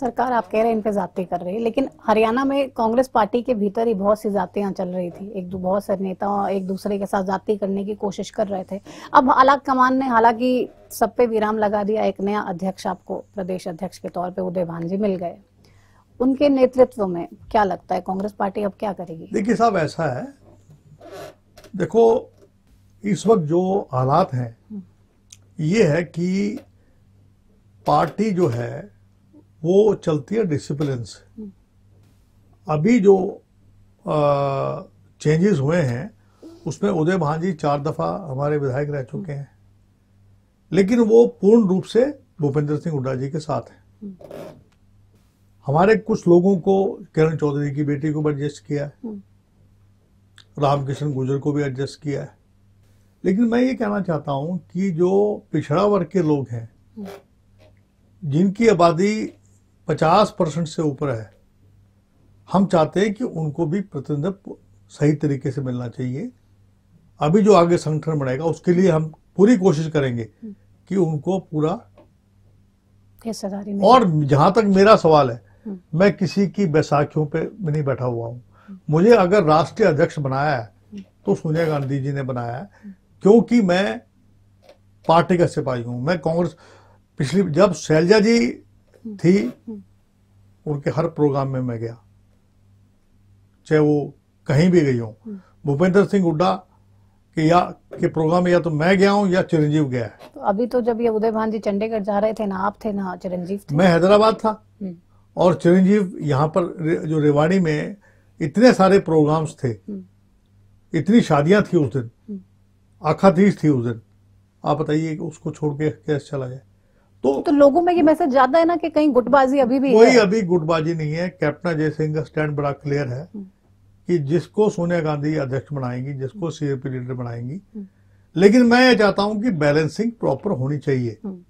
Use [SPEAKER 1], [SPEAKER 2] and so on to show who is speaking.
[SPEAKER 1] सरकार आप कह रहे हैं इन पे जाते कर रही है लेकिन हरियाणा में कांग्रेस पार्टी के भीतर ही बहुत सी जातियां चल रही थी एक दो बहुत सारे नेता एक दूसरे के साथ जाति करने की कोशिश कर रहे थे अब अलग कमान ने हालांकि सब पे विराम लगा दिया एक नया अध्यक्ष आपको प्रदेश अध्यक्ष के तौर पर उदय भानजी मिल गए उनके नेतृत्व में क्या लगता है कांग्रेस पार्टी अब क्या करेगी देखिए
[SPEAKER 2] साहब ऐसा है देखो इस वक्त जो हालात हैं हम्म। ये है कि पार्टी जो है वो चलती है डिसिप्लिन से अभी जो चेंजेस हुए हैं उसमें उदय भांजी चार दफा हमारे विधायक रह चुके हैं लेकिन वो पूर्ण रूप से भूपेंद्र सिंह हुड्डा जी के साथ हैं हमारे कुछ लोगों को किरण चौधरी की बेटी को भी एडजस्ट किया है रामकृष्ण गुजर को भी एडजस्ट किया है लेकिन मैं ये कहना चाहता हूं कि जो पिछड़ा वर्ग के लोग हैं जिनकी आबादी पचास परसेंट से ऊपर है हम चाहते हैं कि उनको भी प्रतिनिधित्व सही तरीके से मिलना चाहिए अभी जो आगे संगठन बढ़ेगा उसके लिए हम पूरी कोशिश करेंगे कि उनको पूरा और जहां तक मेरा सवाल है हम्म। मैं किसी की बैसाखियों पे नहीं बैठा हुआ हूं मुझे अगर राष्ट्रीय अध्यक्ष बनाया है तो सोनिया गांधी जी ने बनाया है क्योंकि मैं पार्टी का सिपाही हूं मैं कांग्रेस पिछली जब शैलजा जी थी उनके हर प्रोग्राम में मैं गया चाहे वो कहीं भी गई हूं भूपेंद्र सिंह हुड्डा कि या के प्रोग्राम में या तो मैं गया हूं या चिरंजीव गया है
[SPEAKER 1] तो अभी तो जब ये उदय भान जी चंडीगढ़ जा रहे थे ना आप थे ना चिरंजीव थे मैं
[SPEAKER 2] हैदराबाद था हम्म। और चिरंजीव यहाँ पर जो रेवाड़ी में इतने सारे प्रोग्राम्स थे
[SPEAKER 3] हम्म।
[SPEAKER 2] इतनी शादियां थी उस दिन
[SPEAKER 3] हम्म।
[SPEAKER 2] आखातीस थी उस दिन आप बताइए उसको छोड़ के कैसे चला जाए तो,
[SPEAKER 1] तो लोगों में ये मैसेज ज्यादा है ना कि कहीं गुटबाजी अभी भी कोई अभी
[SPEAKER 2] गुटबाजी नहीं है कैप्टन अजय सिंह का स्टैंड बड़ा क्लियर है हम्म। कि जिसको सोनिया गांधी अध्यक्ष बनाएंगी जिसको सीएपी हम्म। लीडर बनाएंगी हम्म। लेकिन मैं ये चाहता हूं कि बैलेंसिंग प्रॉपर होनी चाहिए